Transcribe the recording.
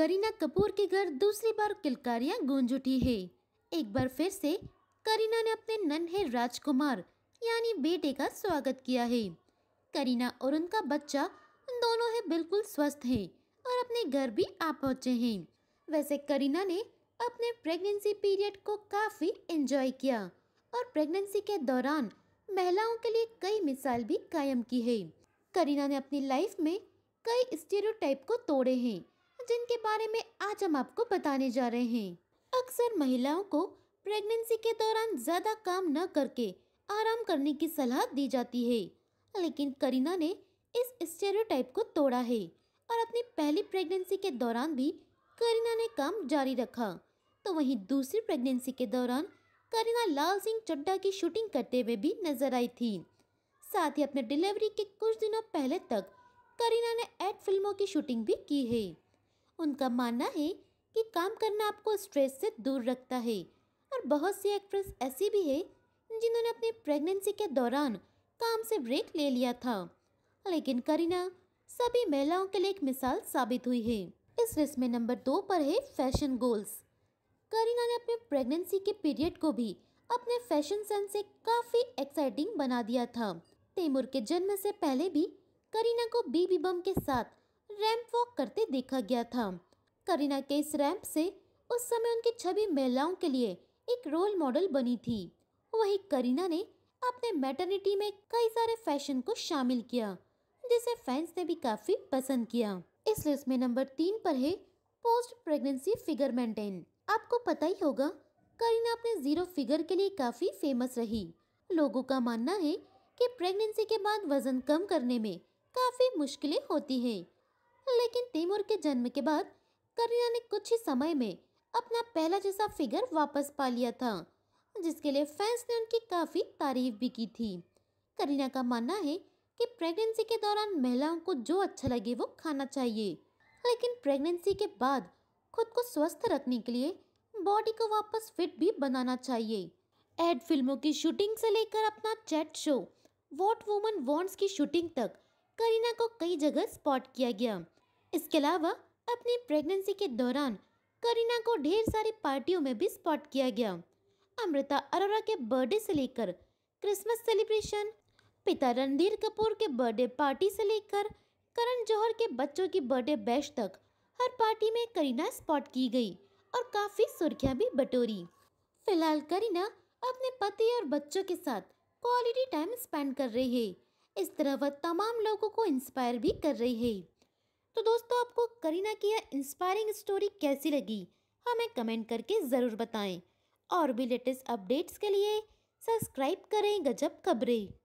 करीना कपूर के घर दूसरी बार किलकारियां गूंज उठी है एक बार फिर से करीना ने अपने नन्हे राजकुमार यानी बेटे का स्वागत किया है करीना और उनका बच्चा दोनों ही बिल्कुल स्वस्थ हैं और अपने घर भी आ पहुँचे हैं वैसे करीना ने अपने प्रेगनेंसी पीरियड को काफ़ी एंजॉय किया और प्रेगनेंसी के दौरान महिलाओं के लिए कई मिसाल भी कायम की है करीना ने अपनी लाइफ में कई स्टेरियोटाइप को तोड़े हैं जिनके बारे में आज हम आपको बताने जा रहे हैं अक्सर महिलाओं को प्रेगनेंसी के दौरान ज़्यादा काम न करके आराम करने की सलाह दी जाती है लेकिन करीना ने इस स्टेरियोटाइप को तोड़ा है और अपनी पहली प्रेगनेंसी के दौरान भी करीना ने काम जारी रखा तो वहीं दूसरी प्रेगनेंसी के दौरान करीना लाल सिंह चड्डा की शूटिंग करते हुए भी नजर आई थी साथ ही अपने डिलीवरी के कुछ दिनों पहले तक करीना ने एड फिल्मों की शूटिंग भी की है उनका मानना है कि काम करना आपको स्ट्रेस से दूर रखता है और बहुत सी एक्ट्रेस ऐसी भी है जिन्होंने अपनी प्रेगनेंसी के दौरान काम से ब्रेक ले लिया था लेकिन करीना सभी महिलाओं के लिए एक मिसाल साबित हुई है इस लिस्ट में नंबर दो पर है फैशन गोल्स करीना ने अपने प्रेगनेंसी के पीरियड को भी अपने फैशन सेंस से काफ़ी एक्साइटिंग बना दिया था तैमूर के जन्म से पहले भी करीना को बीबी बम के साथ रैंप वॉक करते देखा गया था करीना के इस रैंप से उस समय उनकी छवि महिलाओं के लिए एक रोल मॉडल बनी थी वहीं करीना ने अपने मैटर्निटी में कई सारे फैशन को शामिल किया जिसे फैंस ने भी काफ़ी पसंद किया इस लिस्ट में नंबर तीन पर है पोस्ट प्रेगनेंसी फिगर मेंटेन आपको पता ही होगा करीना अपने जीरो फिगर के लिए काफ़ी फेमस रही लोगों का मानना है कि प्रेगनेंसी के बाद वज़न कम करने में काफ़ी मुश्किलें होती हैं लेकिन तीमुर के जन्म के बाद करीना ने कुछ ही समय में अपना पहला जैसा फिगर वापस पा लिया था जिसके लिए फैंस ने उनकी काफ़ी तारीफ भी की थी करीना का मानना है कि प्रेगनेंसी के दौरान महिलाओं को जो अच्छा लगे वो खाना चाहिए लेकिन प्रेगनेंसी के बाद खुद को स्वस्थ रखने के लिए बॉडी को वापस फिट भी बनाना चाहिए एड फिल्मों की शूटिंग से लेकर अपना chat show what woman wants की शूटिंग तक करीना को कई जगह स्पॉट किया गया इसके अलावा अपनी प्रेगनेंसी के दौरान करीना को ढेर सारी पार्टियों में भी स्पॉट किया गया अमृता अरोरा के बर्थडे से लेकर क्रिसमस सेलिब्रेशन पिता रणधीर कपूर के बर्थडे पार्टी से लेकर करण जौहर के बच्चों की बर्थडे बैश तक हर पार्टी में करीना स्पॉट की गई और काफ़ी सुर्खियां भी बटोरी फिलहाल करीना अपने पति और बच्चों के साथ क्वालिटी टाइम स्पेंड कर रही है इस तरह वह तमाम लोगों को इंस्पायर भी कर रही है तो दोस्तों आपको करीना की यह इंस्पायरिंग स्टोरी कैसी लगी हमें कमेंट करके ज़रूर बताएं और भी लेटेस्ट अपडेट्स के लिए सब्सक्राइब करें गजब खबरें